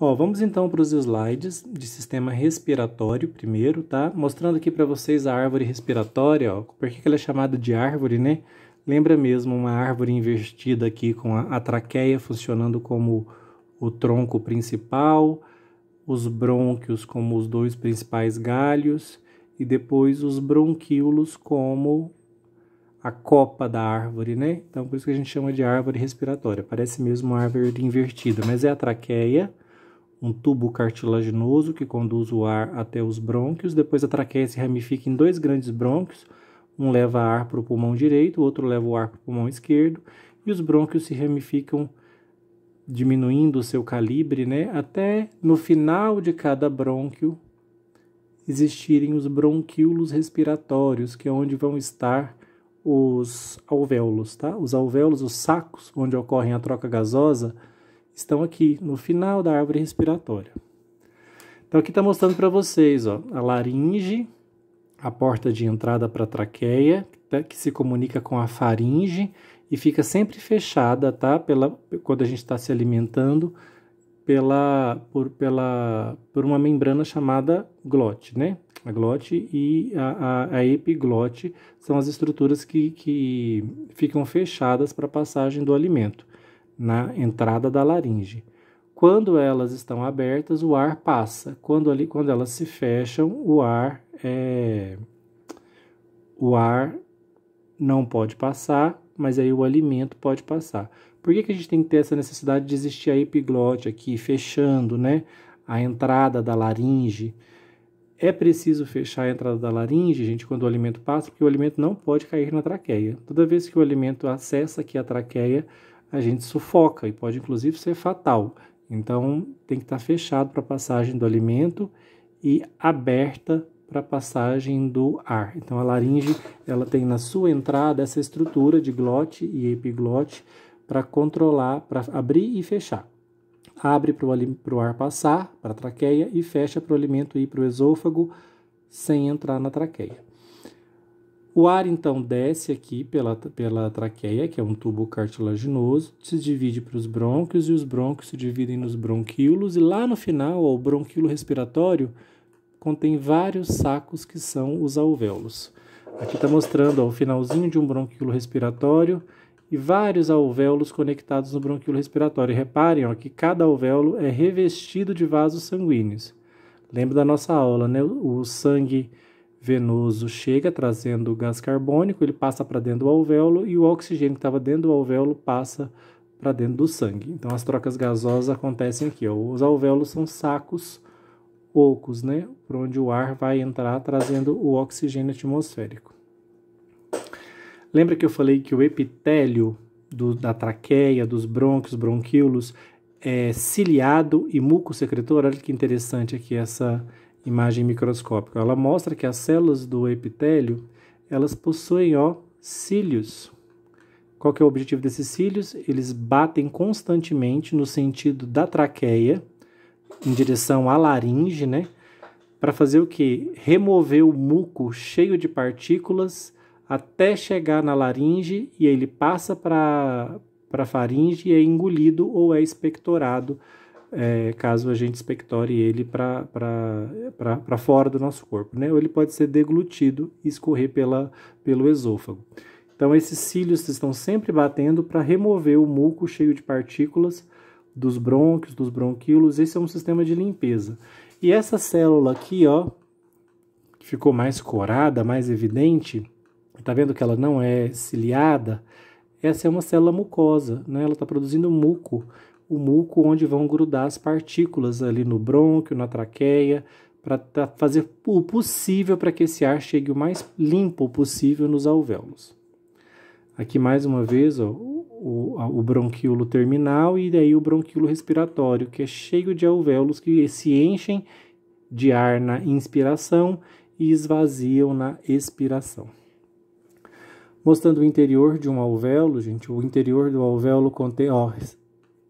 Ó, vamos então para os slides de sistema respiratório primeiro, tá? Mostrando aqui para vocês a árvore respiratória, ó. Por que, que ela é chamada de árvore, né? Lembra mesmo uma árvore invertida aqui com a, a traqueia funcionando como o tronco principal, os brônquios como os dois principais galhos e depois os bronquíolos como a copa da árvore, né? Então por isso que a gente chama de árvore respiratória. Parece mesmo uma árvore invertida, mas é a traqueia um tubo cartilaginoso que conduz o ar até os brônquios, depois a traqueia se ramifica em dois grandes brônquios, um leva ar para o pulmão direito, o outro leva o ar para o pulmão esquerdo, e os brônquios se ramificam diminuindo o seu calibre, né, até no final de cada brônquio existirem os bronquíolos respiratórios, que é onde vão estar os alvéolos, tá? Os alvéolos, os sacos onde ocorre a troca gasosa, estão aqui, no final da árvore respiratória. Então aqui está mostrando para vocês ó, a laringe, a porta de entrada para a traqueia, tá, que se comunica com a faringe e fica sempre fechada, tá? Pela, quando a gente está se alimentando, pela por, pela, por uma membrana chamada glote, né? A glote e a, a, a epiglote são as estruturas que, que ficam fechadas para a passagem do alimento na entrada da laringe. Quando elas estão abertas, o ar passa. Quando, ali, quando elas se fecham, o ar é, o ar não pode passar, mas aí o alimento pode passar. Por que, que a gente tem que ter essa necessidade de existir a epiglote aqui, fechando né, a entrada da laringe? É preciso fechar a entrada da laringe, gente, quando o alimento passa, porque o alimento não pode cair na traqueia. Toda vez que o alimento acessa aqui a traqueia, a gente sufoca e pode inclusive ser fatal. Então, tem que estar fechado para a passagem do alimento e aberta para a passagem do ar. Então, a laringe ela tem na sua entrada essa estrutura de glote e epiglote para controlar, para abrir e fechar. Abre para o ar passar, para a traqueia, e fecha para o alimento ir para o esôfago sem entrar na traqueia. O ar então desce aqui pela, pela traqueia, que é um tubo cartilaginoso, se divide para os brônquios e os brônquios se dividem nos bronquíolos e lá no final, o bronquíolo respiratório contém vários sacos que são os alvéolos. Aqui está mostrando ó, o finalzinho de um bronquíolo respiratório e vários alvéolos conectados no bronquíolo respiratório. E reparem ó, que cada alvéolo é revestido de vasos sanguíneos. Lembra da nossa aula, né? O sangue venoso chega trazendo gás carbônico, ele passa para dentro do alvéolo e o oxigênio que estava dentro do alvéolo passa para dentro do sangue. Então as trocas gasosas acontecem aqui. Ó. Os alvéolos são sacos ocos, né, por onde o ar vai entrar trazendo o oxigênio atmosférico. Lembra que eu falei que o epitélio do, da traqueia, dos brônquios, bronquíolos, é ciliado e muco secretor? Olha que interessante aqui essa imagem microscópica. Ela mostra que as células do epitélio, elas possuem ó, cílios. Qual que é o objetivo desses cílios? Eles batem constantemente no sentido da traqueia, em direção à laringe, né? Para fazer o que? Remover o muco cheio de partículas até chegar na laringe e aí ele passa para a faringe e é engolido ou é expectorado é, caso a gente expectore ele para fora do nosso corpo, né? Ou ele pode ser deglutido e escorrer pela, pelo esôfago. Então, esses cílios estão sempre batendo para remover o muco cheio de partículas dos brônquios, dos bronquíolos. Esse é um sistema de limpeza. E essa célula aqui, ó, que ficou mais corada, mais evidente, tá vendo que ela não é ciliada? Essa é uma célula mucosa, né? Ela está produzindo muco o muco onde vão grudar as partículas ali no brônquio, na traqueia, para tá, fazer o possível para que esse ar chegue o mais limpo possível nos alvéolos. Aqui mais uma vez, ó, o, o bronquíolo terminal e daí o bronquíolo respiratório, que é cheio de alvéolos que se enchem de ar na inspiração e esvaziam na expiração. Mostrando o interior de um alvéolo, gente, o interior do alvéolo contém, ó,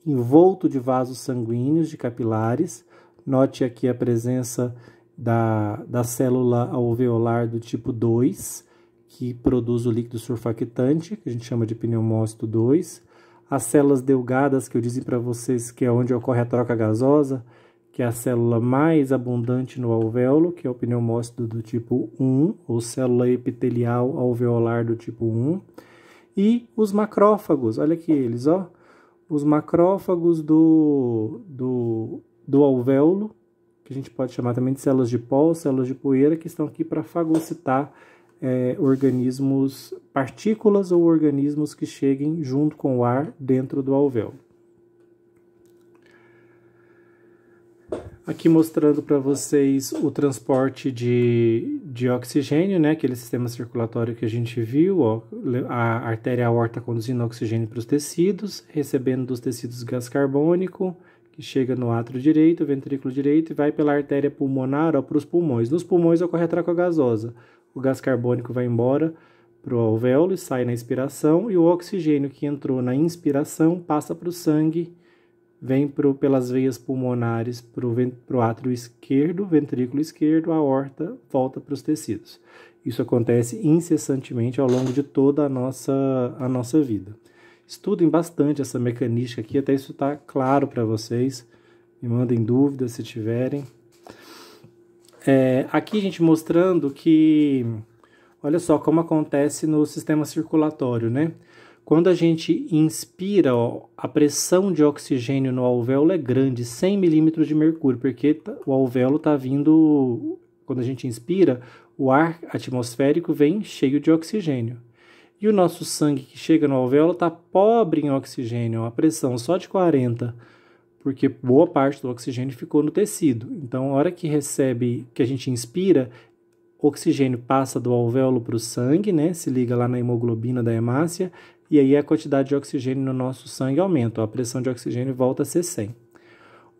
envolto de vasos sanguíneos, de capilares. Note aqui a presença da, da célula alveolar do tipo 2, que produz o líquido surfactante, que a gente chama de pneumócito 2. As células delgadas, que eu disse para vocês que é onde ocorre a troca gasosa, que é a célula mais abundante no alvéolo, que é o pneumócito do tipo 1, ou célula epitelial alveolar do tipo 1. E os macrófagos, olha aqui eles, ó os macrófagos do, do, do alvéolo, que a gente pode chamar também de células de pó, células de poeira, que estão aqui para fagocitar é, organismos, partículas ou organismos que cheguem junto com o ar dentro do alvéolo. Aqui mostrando para vocês o transporte de, de oxigênio, né? Aquele sistema circulatório que a gente viu, ó, a artéria aorta conduzindo oxigênio para os tecidos, recebendo dos tecidos gás carbônico, que chega no átrio direito, ventrículo direito, e vai pela artéria pulmonar para os pulmões. Nos pulmões ocorre a gasosa. O gás carbônico vai embora para o alvéolo e sai na expiração, e o oxigênio que entrou na inspiração passa para o sangue vem pro, pelas veias pulmonares para o átrio esquerdo, ventrículo esquerdo, a horta volta para os tecidos. Isso acontece incessantemente ao longo de toda a nossa, a nossa vida. Estudem bastante essa mecanística aqui, até isso está claro para vocês. Me mandem dúvidas se tiverem. É, aqui, gente, mostrando que, olha só como acontece no sistema circulatório, né? Quando a gente inspira, ó, a pressão de oxigênio no alvéolo é grande, 100 milímetros de mercúrio, porque tá, o alvéolo está vindo. Quando a gente inspira, o ar atmosférico vem cheio de oxigênio. E o nosso sangue que chega no alvéolo está pobre em oxigênio, a pressão só de 40, porque boa parte do oxigênio ficou no tecido. Então, a hora que recebe, que a gente inspira, oxigênio passa do alvéolo para o sangue, né? Se liga lá na hemoglobina da hemácia, e aí a quantidade de oxigênio no nosso sangue aumenta, a pressão de oxigênio volta a ser 100.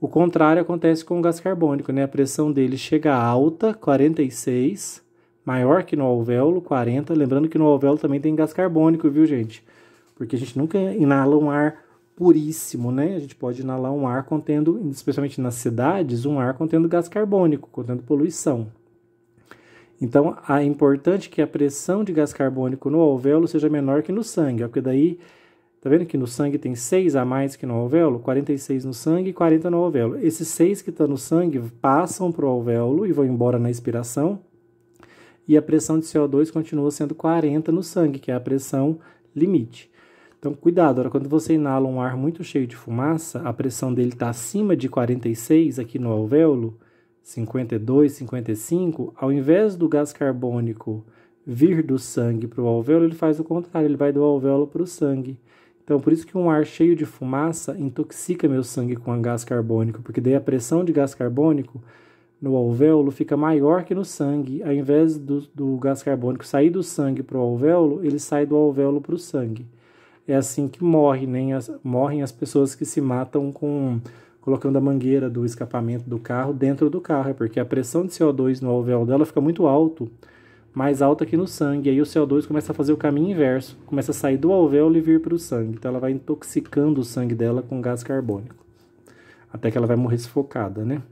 O contrário acontece com o gás carbônico, né? A pressão dele chega alta, 46, maior que no alvéolo, 40. Lembrando que no alvéolo também tem gás carbônico, viu, gente? Porque a gente nunca inala um ar puríssimo, né? A gente pode inalar um ar contendo, especialmente nas cidades, um ar contendo gás carbônico, contendo poluição. Então, é importante que a pressão de gás carbônico no alvéolo seja menor que no sangue, porque daí, tá vendo que no sangue tem 6 a mais que no alvéolo? 46 no sangue e 40 no alvéolo. Esses 6 que estão tá no sangue passam para o alvéolo e vão embora na expiração, e a pressão de CO2 continua sendo 40 no sangue, que é a pressão limite. Então, cuidado, Agora, quando você inala um ar muito cheio de fumaça, a pressão dele está acima de 46 aqui no alvéolo, 52, 55, ao invés do gás carbônico vir do sangue para o alvéolo, ele faz o contrário, ele vai do alvéolo para o sangue. Então, por isso que um ar cheio de fumaça intoxica meu sangue com gás carbônico, porque daí a pressão de gás carbônico no alvéolo fica maior que no sangue. Ao invés do, do gás carbônico sair do sangue para o alvéolo, ele sai do alvéolo para o sangue. É assim que morre, né? as, morrem as pessoas que se matam com colocando a mangueira do escapamento do carro dentro do carro, é porque a pressão de CO2 no alvéolo dela fica muito alto, mais alta que no sangue. Aí o CO2 começa a fazer o caminho inverso, começa a sair do alvéolo e vir para o sangue. Então ela vai intoxicando o sangue dela com gás carbônico, até que ela vai morrer sufocada, né?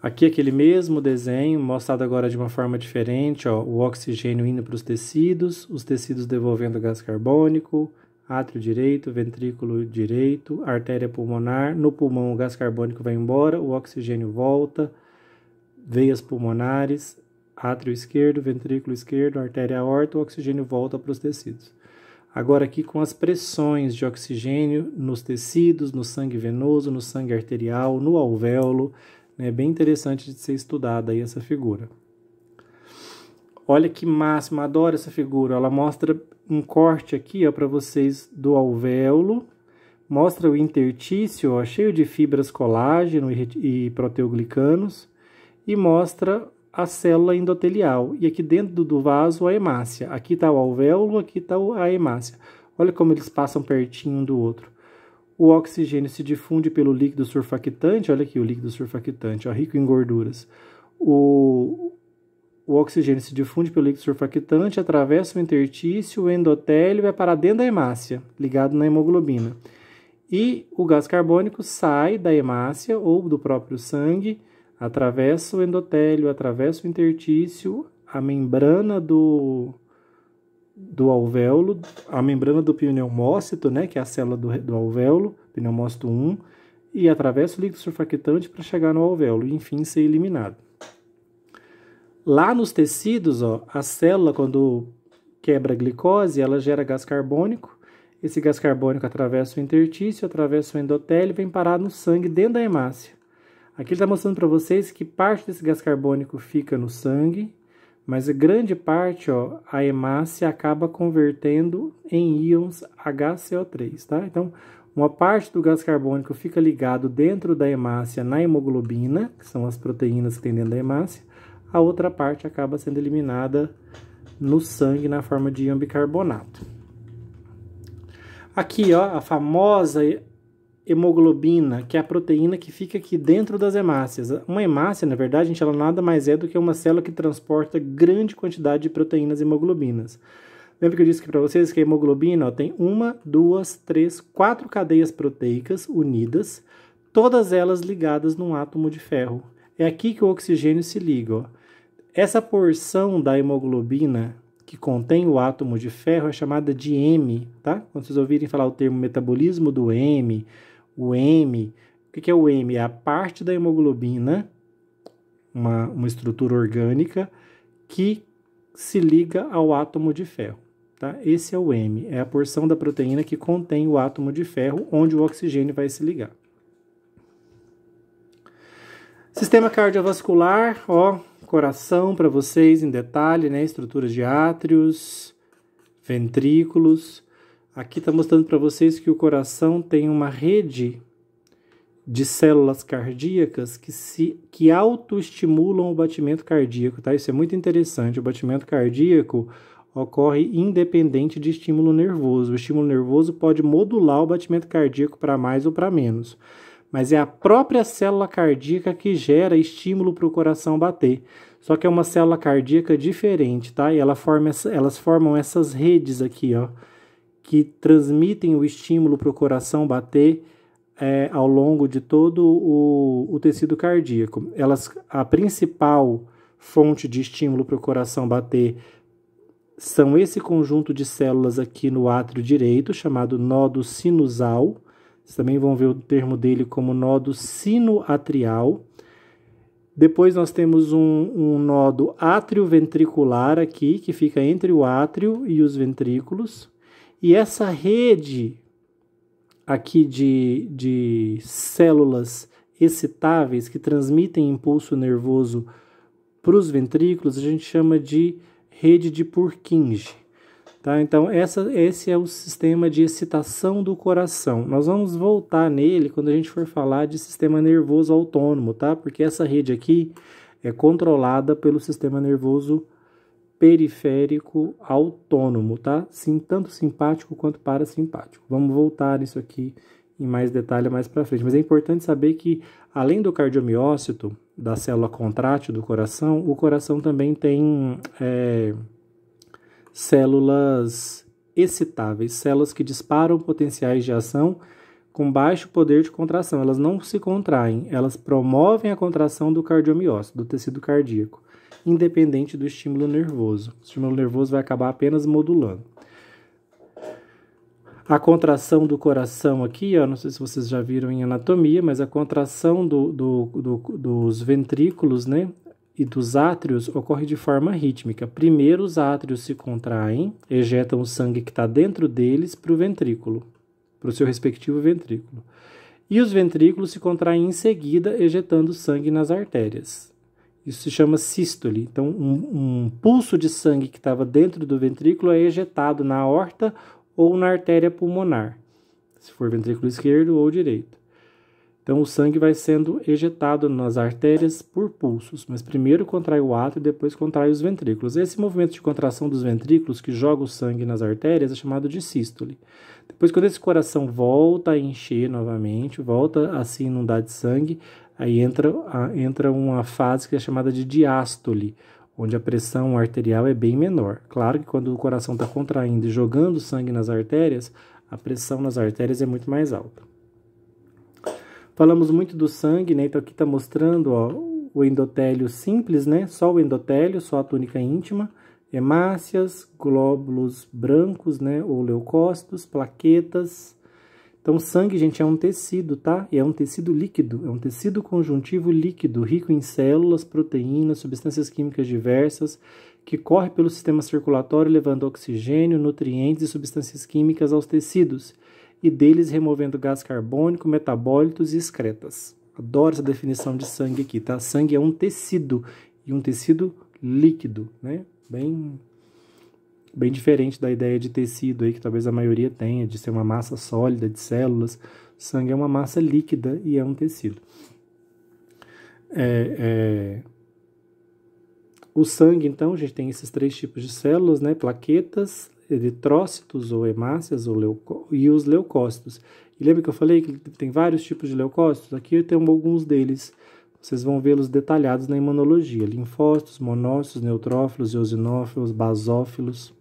Aqui é aquele mesmo desenho, mostrado agora de uma forma diferente, ó, o oxigênio indo para os tecidos, os tecidos devolvendo gás carbônico, átrio direito, ventrículo direito, artéria pulmonar. No pulmão, o gás carbônico vai embora, o oxigênio volta, veias pulmonares, átrio esquerdo, ventrículo esquerdo, artéria aorta, o oxigênio volta para os tecidos. Agora, aqui com as pressões de oxigênio nos tecidos, no sangue venoso, no sangue arterial, no alvéolo, é bem interessante de ser estudada aí essa figura. Olha que máximo, adoro essa figura. Ela mostra um corte aqui, ó, para vocês do alvéolo. Mostra o intertício, ó, cheio de fibras colágeno e, e proteoglicanos. E mostra a célula endotelial. E aqui dentro do vaso, a hemácia. Aqui está o alvéolo, aqui está a hemácia. Olha como eles passam pertinho um do outro. O oxigênio se difunde pelo líquido surfactante, olha aqui o líquido surfactante, ó, rico em gorduras. O, o oxigênio se difunde pelo líquido surfactante, atravessa o interstício, o endotélio e vai parar dentro da hemácia, ligado na hemoglobina. E o gás carbônico sai da hemácia ou do próprio sangue, atravessa o endotélio, atravessa o interstício, a membrana do, do alvéolo, a membrana do pneumócito, né, que é a célula do, do alvéolo, pneumócito 1, e atravessa o líquido surfactante para chegar no alvéolo e, enfim, ser eliminado. Lá nos tecidos, ó, a célula, quando quebra a glicose, ela gera gás carbônico. Esse gás carbônico atravessa o intertício, atravessa o endotélio e vem parar no sangue dentro da hemácia. Aqui ele está mostrando para vocês que parte desse gás carbônico fica no sangue, mas grande parte, ó, a hemácia acaba convertendo em íons HCO3, tá? Então, uma parte do gás carbônico fica ligado dentro da hemácia na hemoglobina, que são as proteínas que tem dentro da hemácia, a outra parte acaba sendo eliminada no sangue na forma de íon bicarbonato. Aqui, ó, a famosa hemoglobina, que é a proteína que fica aqui dentro das hemácias. Uma hemácia, na verdade, gente, ela nada mais é do que uma célula que transporta grande quantidade de proteínas hemoglobinas. Lembra que eu disse aqui para vocês que a hemoglobina ó, tem uma, duas, três, quatro cadeias proteicas unidas, todas elas ligadas num átomo de ferro. É aqui que o oxigênio se liga. Ó. Essa porção da hemoglobina que contém o átomo de ferro é chamada de M, tá? Quando vocês ouvirem falar o termo metabolismo do M, o M, o que é o M? É a parte da hemoglobina, uma, uma estrutura orgânica, que se liga ao átomo de ferro. Tá? Esse é o M, é a porção da proteína que contém o átomo de ferro, onde o oxigênio vai se ligar. Sistema cardiovascular, ó, coração para vocês em detalhe, né? Estruturas de átrios, ventrículos. Aqui está mostrando para vocês que o coração tem uma rede de células cardíacas que se que autoestimulam o batimento cardíaco, tá? Isso é muito interessante. O batimento cardíaco ocorre independente de estímulo nervoso. O estímulo nervoso pode modular o batimento cardíaco para mais ou para menos mas é a própria célula cardíaca que gera estímulo para o coração bater. Só que é uma célula cardíaca diferente, tá? E ela forma, elas formam essas redes aqui, ó, que transmitem o estímulo para o coração bater é, ao longo de todo o, o tecido cardíaco. Elas, a principal fonte de estímulo para o coração bater são esse conjunto de células aqui no átrio direito, chamado nodo sinusal, vocês também vão ver o termo dele como nodo sinoatrial. Depois nós temos um, um nodo atrioventricular aqui, que fica entre o átrio e os ventrículos. E essa rede aqui de, de células excitáveis que transmitem impulso nervoso para os ventrículos, a gente chama de rede de Purkinje. Tá? Então, essa, esse é o sistema de excitação do coração. Nós vamos voltar nele quando a gente for falar de sistema nervoso autônomo, tá? Porque essa rede aqui é controlada pelo sistema nervoso periférico autônomo, tá? Sim, tanto simpático quanto parasimpático. Vamos voltar isso aqui em mais detalhe mais para frente. Mas é importante saber que, além do cardiomiócito, da célula contrátil do coração, o coração também tem. É, células excitáveis, células que disparam potenciais de ação com baixo poder de contração. Elas não se contraem, elas promovem a contração do cardiomiócito, do tecido cardíaco, independente do estímulo nervoso. O estímulo nervoso vai acabar apenas modulando. A contração do coração aqui, ó, não sei se vocês já viram em anatomia, mas a contração do, do, do, dos ventrículos, né? e dos átrios ocorre de forma rítmica. Primeiro, os átrios se contraem, ejetam o sangue que está dentro deles para o ventrículo, para o seu respectivo ventrículo. E os ventrículos se contraem em seguida, ejetando sangue nas artérias. Isso se chama sístole. Então, um, um pulso de sangue que estava dentro do ventrículo é ejetado na aorta ou na artéria pulmonar, se for ventrículo esquerdo ou direito. Então, o sangue vai sendo ejetado nas artérias por pulsos, mas primeiro contrai o átrio e depois contrai os ventrículos. Esse movimento de contração dos ventrículos que joga o sangue nas artérias é chamado de sístole. Depois, quando esse coração volta a encher novamente, volta a se inundar de sangue, aí entra, a, entra uma fase que é chamada de diástole, onde a pressão arterial é bem menor. Claro que quando o coração está contraindo e jogando sangue nas artérias, a pressão nas artérias é muito mais alta. Falamos muito do sangue, né? Então aqui está mostrando ó, o endotélio simples, né? Só o endotélio, só a túnica íntima, hemácias, glóbulos brancos, né? Ou leucócitos, plaquetas. Então, sangue, gente, é um tecido, tá? E é um tecido líquido, é um tecido conjuntivo líquido, rico em células, proteínas, substâncias químicas diversas, que corre pelo sistema circulatório levando oxigênio, nutrientes e substâncias químicas aos tecidos e deles removendo gás carbônico, metabólitos e excretas. Adoro essa definição de sangue aqui, tá? Sangue é um tecido e um tecido líquido, né? Bem bem diferente da ideia de tecido aí que talvez a maioria tenha, de ser uma massa sólida de células. Sangue é uma massa líquida e é um tecido. É, é... O sangue, então, a gente tem esses três tipos de células, né? Plaquetas, eritrócitos ou hemácias ou leuco, e os leucócitos. E lembra que eu falei que tem vários tipos de leucócitos? Aqui eu tenho alguns deles. Vocês vão vê-los detalhados na imunologia: linfócitos, monócitos, neutrófilos, eosinófilos, basófilos.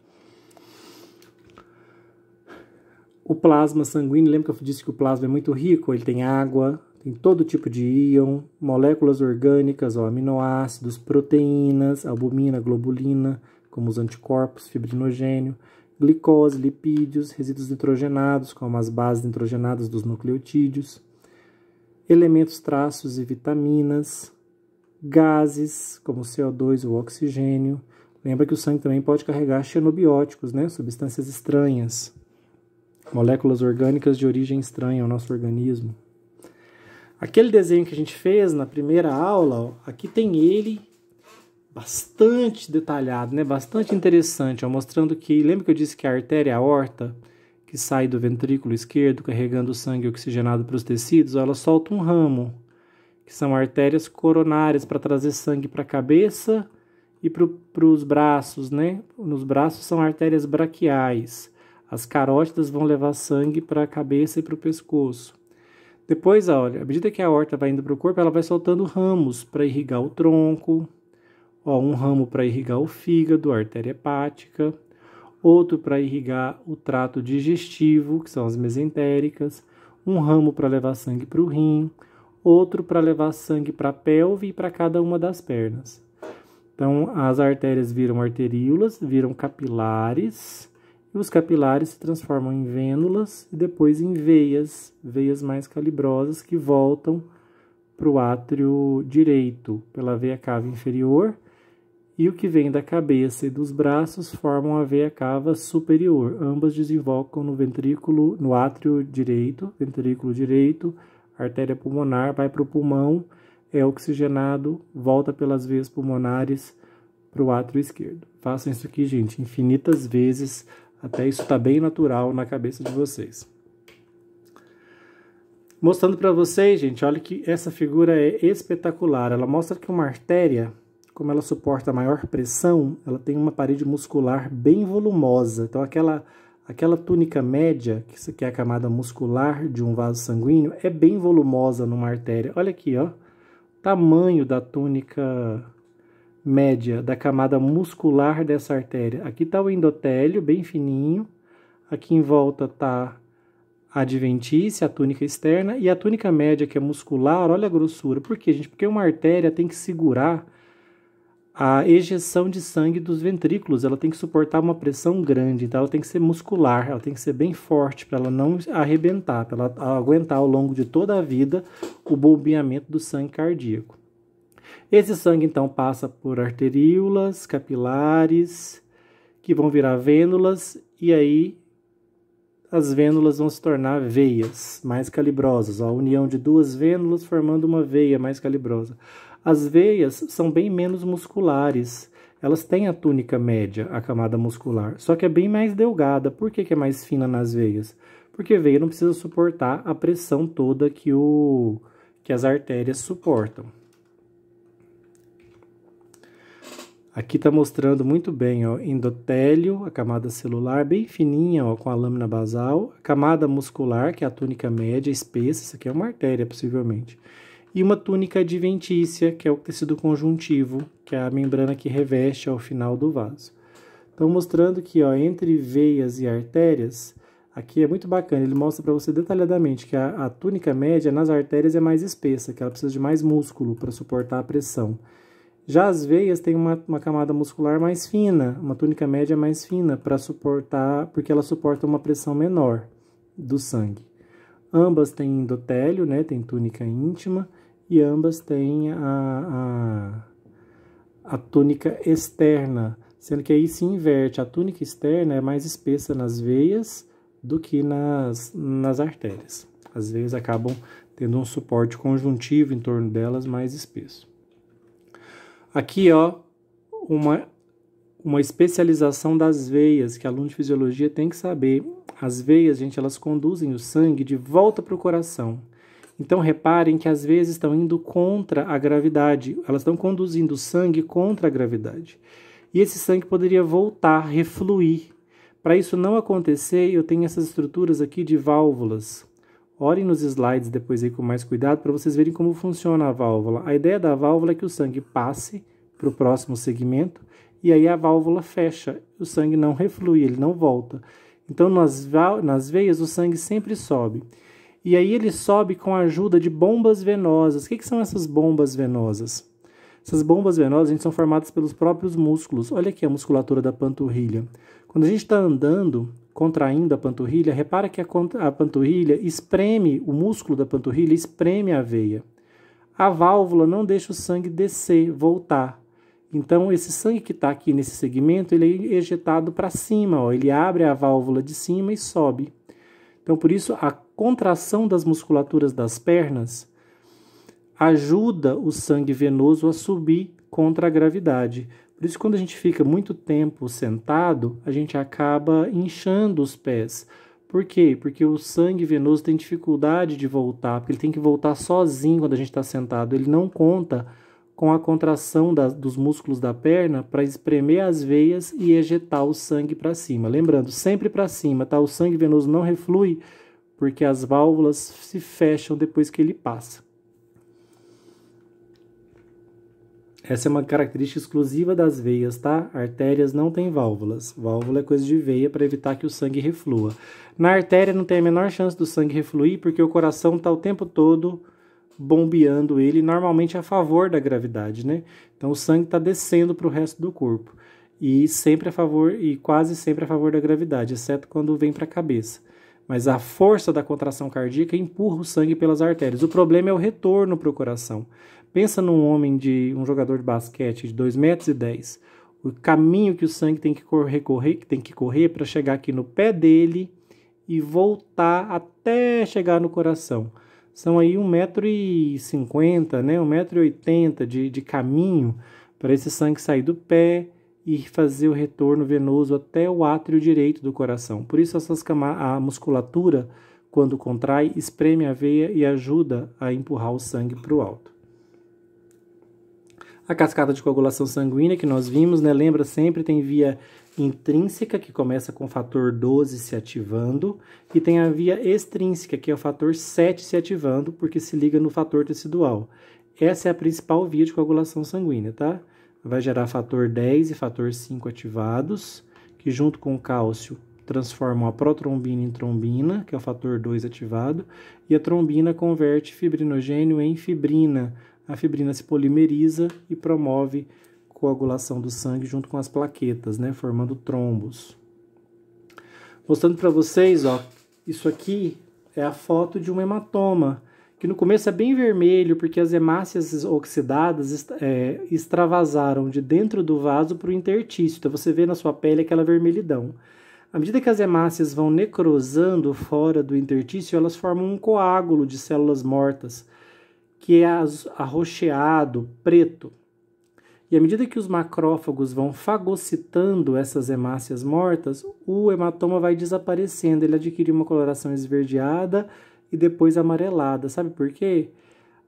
O plasma sanguíneo, lembra que eu disse que o plasma é muito rico? Ele tem água, tem todo tipo de íon, moléculas orgânicas, ó, aminoácidos, proteínas, albumina, globulina como os anticorpos, fibrinogênio, glicose, lipídios, resíduos nitrogenados, como as bases nitrogenadas dos nucleotídeos, elementos traços e vitaminas, gases, como o CO2 ou oxigênio. Lembra que o sangue também pode carregar xenobióticos, né? substâncias estranhas, moléculas orgânicas de origem estranha ao nosso organismo. Aquele desenho que a gente fez na primeira aula, ó, aqui tem ele bastante detalhado, né? bastante interessante, ó, mostrando que, lembra que eu disse que a artéria é aorta, que sai do ventrículo esquerdo, carregando o sangue oxigenado para os tecidos, ó, ela solta um ramo, que são artérias coronárias para trazer sangue para a cabeça e para os braços, né? Nos braços são artérias braquiais. As carótidas vão levar sangue para a cabeça e para o pescoço. Depois, olha, à medida que a horta vai indo para o corpo, ela vai soltando ramos para irrigar o tronco, Ó, um ramo para irrigar o fígado, a artéria hepática, outro para irrigar o trato digestivo, que são as mesentéricas, um ramo para levar sangue para o rim, outro para levar sangue para a pelve e para cada uma das pernas. Então, as artérias viram arteríolas, viram capilares, e os capilares se transformam em vênulas e depois em veias, veias mais calibrosas que voltam para o átrio direito pela veia cava inferior e o que vem da cabeça e dos braços formam a veia cava superior. Ambas desembocam no ventrículo, no átrio direito, ventrículo direito, artéria pulmonar, vai para o pulmão, é oxigenado, volta pelas veias pulmonares para o átrio esquerdo. Façam isso aqui, gente, infinitas vezes, até isso está bem natural na cabeça de vocês. Mostrando para vocês, gente, olha que essa figura é espetacular. Ela mostra que uma artéria como ela suporta maior pressão, ela tem uma parede muscular bem volumosa. Então, aquela, aquela túnica média, que é a camada muscular de um vaso sanguíneo, é bem volumosa numa artéria. Olha aqui, ó, tamanho da túnica média da camada muscular dessa artéria. Aqui está o endotélio, bem fininho. Aqui em volta está a adventícia, a túnica externa, e a túnica média, que é muscular, olha a grossura. Por quê, gente? Porque uma artéria tem que segurar a ejeção de sangue dos ventrículos, ela tem que suportar uma pressão grande, então ela tem que ser muscular, ela tem que ser bem forte para ela não arrebentar, para ela aguentar ao longo de toda a vida o bombeamento do sangue cardíaco. Esse sangue então passa por arteríolas, capilares, que vão virar vênulas e aí as vênulas vão se tornar veias mais calibrosas, ó, a união de duas vênulas formando uma veia mais calibrosa. As veias são bem menos musculares. Elas têm a túnica média, a camada muscular, só que é bem mais delgada. Por que, que é mais fina nas veias? Porque a veia não precisa suportar a pressão toda que, o, que as artérias suportam. Aqui está mostrando muito bem, ó, endotélio, a camada celular, bem fininha, ó, com a lâmina basal, camada muscular, que é a túnica média, espessa, isso aqui é uma artéria, possivelmente e uma túnica adventícia, que é o tecido conjuntivo, que é a membrana que reveste ao final do vaso. Então, mostrando que ó, entre veias e artérias, aqui é muito bacana, ele mostra para você detalhadamente que a, a, túnica média nas artérias é mais espessa, que ela precisa de mais músculo para suportar a pressão. Já as veias têm uma, uma camada muscular mais fina, uma túnica média mais fina para suportar, porque ela suporta uma pressão menor do sangue. Ambas têm endotélio, né, tem túnica íntima, e ambas têm a, a, a túnica externa, sendo que aí se inverte, a túnica externa é mais espessa nas veias do que nas, nas artérias. As veias acabam tendo um suporte conjuntivo em torno delas mais espesso. Aqui, ó, uma, uma especialização das veias, que aluno de fisiologia tem que saber. As veias, gente, elas conduzem o sangue de volta para o coração. Então reparem que às vezes estão indo contra a gravidade, elas estão conduzindo sangue contra a gravidade. E esse sangue poderia voltar, refluir. Para isso não acontecer, eu tenho essas estruturas aqui de válvulas. Olhem nos slides depois aí com mais cuidado para vocês verem como funciona a válvula. A ideia da válvula é que o sangue passe para o próximo segmento e aí a válvula fecha, o sangue não reflui, ele não volta. Então nas, nas veias o sangue sempre sobe. E aí ele sobe com a ajuda de bombas venosas. O que, que são essas bombas venosas? Essas bombas venosas gente, são formadas pelos próprios músculos. Olha aqui a musculatura da panturrilha. Quando a gente está andando, contraindo a panturrilha, repara que a, a panturrilha espreme, o músculo da panturrilha espreme a veia. A válvula não deixa o sangue descer, voltar. Então, esse sangue que está aqui nesse segmento, ele é ejetado para cima, ó, ele abre a válvula de cima e sobe. Então, por isso, a contração das musculaturas das pernas ajuda o sangue venoso a subir contra a gravidade. Por isso, quando a gente fica muito tempo sentado, a gente acaba inchando os pés. Por quê? Porque o sangue venoso tem dificuldade de voltar, porque ele tem que voltar sozinho quando a gente está sentado. Ele não conta com a contração da, dos músculos da perna para espremer as veias e ejetar o sangue para cima. Lembrando, sempre para cima, tá? O sangue venoso não reflui porque as válvulas se fecham depois que ele passa. Essa é uma característica exclusiva das veias, tá? Artérias não têm válvulas. Válvula é coisa de veia para evitar que o sangue reflua. Na artéria não tem a menor chance do sangue refluir porque o coração está o tempo todo bombeando ele, normalmente a favor da gravidade, né? Então o sangue está descendo para o resto do corpo e sempre a favor e quase sempre a favor da gravidade, exceto quando vem para a cabeça mas a força da contração cardíaca empurra o sangue pelas artérias. O problema é o retorno para o coração. Pensa num homem de um jogador de basquete de 2,10 metros, e dez. o caminho que o sangue tem que correr, correr tem que correr para chegar aqui no pé dele e voltar até chegar no coração. São aí 1,50m, né? 1,80m de, de caminho para esse sangue sair do pé e fazer o retorno venoso até o átrio direito do coração. Por isso, essas a musculatura, quando contrai, espreme a veia e ajuda a empurrar o sangue para o alto. A cascata de coagulação sanguínea que nós vimos, né, lembra sempre, tem via intrínseca, que começa com o fator 12 se ativando, e tem a via extrínseca, que é o fator 7 se ativando, porque se liga no fator tecidual. Essa é a principal via de coagulação sanguínea, tá? vai gerar fator 10 e fator 5 ativados, que junto com o cálcio transformam a protrombina em trombina, que é o fator 2 ativado, e a trombina converte fibrinogênio em fibrina. A fibrina se polimeriza e promove coagulação do sangue junto com as plaquetas, né, formando trombos. Mostrando para vocês, ó, isso aqui é a foto de um hematoma que no começo é bem vermelho, porque as hemácias oxidadas é, extravasaram de dentro do vaso para o interstício. Então você vê na sua pele aquela vermelhidão. À medida que as hemácias vão necrosando fora do interstício, elas formam um coágulo de células mortas, que é arroxeado, preto. E à medida que os macrófagos vão fagocitando essas hemácias mortas, o hematoma vai desaparecendo, ele adquire uma coloração esverdeada e depois amarelada. Sabe por quê?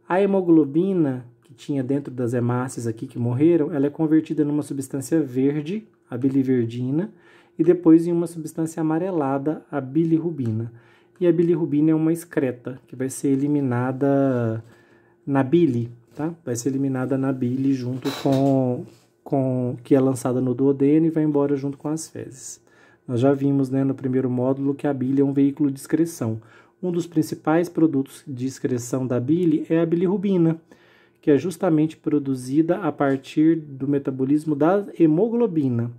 A hemoglobina que tinha dentro das hemácias aqui que morreram, ela é convertida numa substância verde, a biliverdina, e depois em uma substância amarelada, a bilirrubina. E a bilirrubina é uma excreta que vai ser eliminada na bile, tá? Vai ser eliminada na bile junto com, com que é lançada no duodeno e vai embora junto com as fezes. Nós já vimos, né, no primeiro módulo que a bile é um veículo de excreção. Um dos principais produtos de excreção da bile é a bilirrubina, que é justamente produzida a partir do metabolismo da hemoglobina,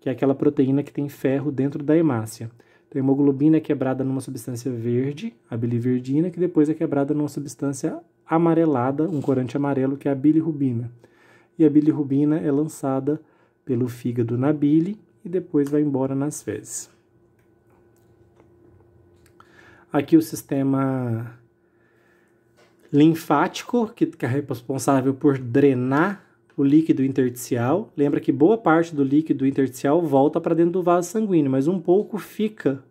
que é aquela proteína que tem ferro dentro da hemácia. Então, a hemoglobina é quebrada numa substância verde, a biliverdina, que depois é quebrada numa substância amarelada, um corante amarelo, que é a bilirrubina. E a bilirrubina é lançada pelo fígado na bile e depois vai embora nas fezes. Aqui o sistema linfático, que é responsável por drenar o líquido intersticial. Lembra que boa parte do líquido intersticial volta para dentro do vaso sanguíneo, mas um pouco fica.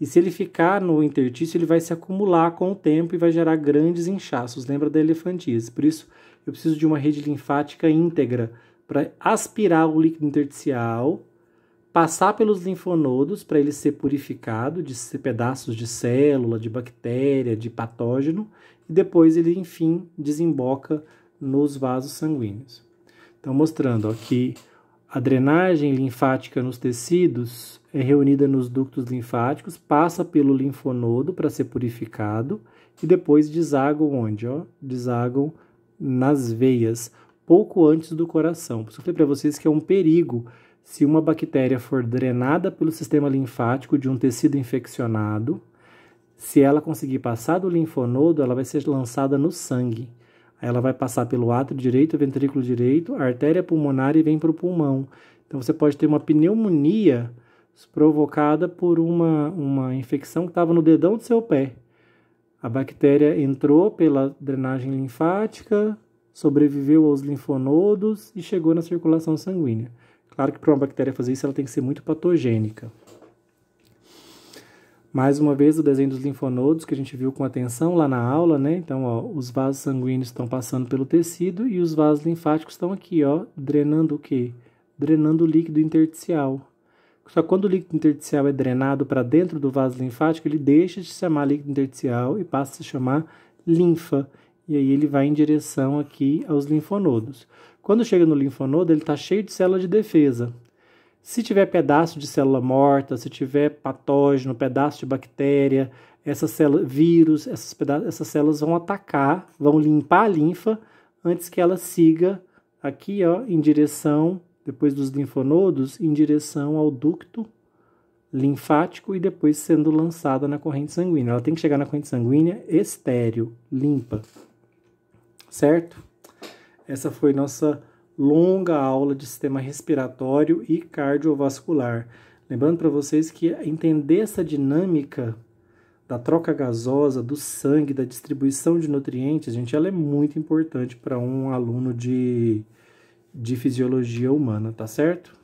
E se ele ficar no intertício ele vai se acumular com o tempo e vai gerar grandes inchaços. Lembra da elefantise? Por isso, eu preciso de uma rede linfática íntegra para aspirar o líquido intersticial passar pelos linfonodos para ele ser purificado de pedaços de célula, de bactéria, de patógeno, e depois ele, enfim, desemboca nos vasos sanguíneos. Então, mostrando ó, que a drenagem linfática nos tecidos é reunida nos ductos linfáticos, passa pelo linfonodo para ser purificado e depois desagam onde? Ó? Desagam nas veias, pouco antes do coração. Por isso eu falei para vocês que é um perigo se uma bactéria for drenada pelo sistema linfático de um tecido infeccionado, se ela conseguir passar do linfonodo, ela vai ser lançada no sangue. Ela vai passar pelo átrio direito, ventrículo direito, artéria pulmonar e vem para o pulmão. Então você pode ter uma pneumonia provocada por uma, uma infecção que estava no dedão do seu pé. A bactéria entrou pela drenagem linfática, sobreviveu aos linfonodos e chegou na circulação sanguínea. Claro que para uma bactéria fazer isso, ela tem que ser muito patogênica. Mais uma vez, o desenho dos linfonodos que a gente viu com atenção lá na aula, né? Então, ó, os vasos sanguíneos estão passando pelo tecido e os vasos linfáticos estão aqui, ó, drenando o quê? Drenando o líquido intersticial. Só quando o líquido intersticial é drenado para dentro do vaso linfático, ele deixa de se chamar líquido intersticial e passa a se chamar linfa e aí ele vai em direção aqui aos linfonodos. Quando chega no linfonodo, ele está cheio de célula de defesa. Se tiver pedaço de célula morta, se tiver patógeno, pedaço de bactéria, essas células, vírus, essas, essas células vão atacar, vão limpar a linfa antes que ela siga aqui ó, em direção, depois dos linfonodos, em direção ao ducto linfático e depois sendo lançada na corrente sanguínea. Ela tem que chegar na corrente sanguínea estéreo, limpa certo? Essa foi nossa longa aula de sistema respiratório e cardiovascular. Lembrando para vocês que entender essa dinâmica da troca gasosa, do sangue, da distribuição de nutrientes, gente, ela é muito importante para um aluno de, de fisiologia humana, tá certo?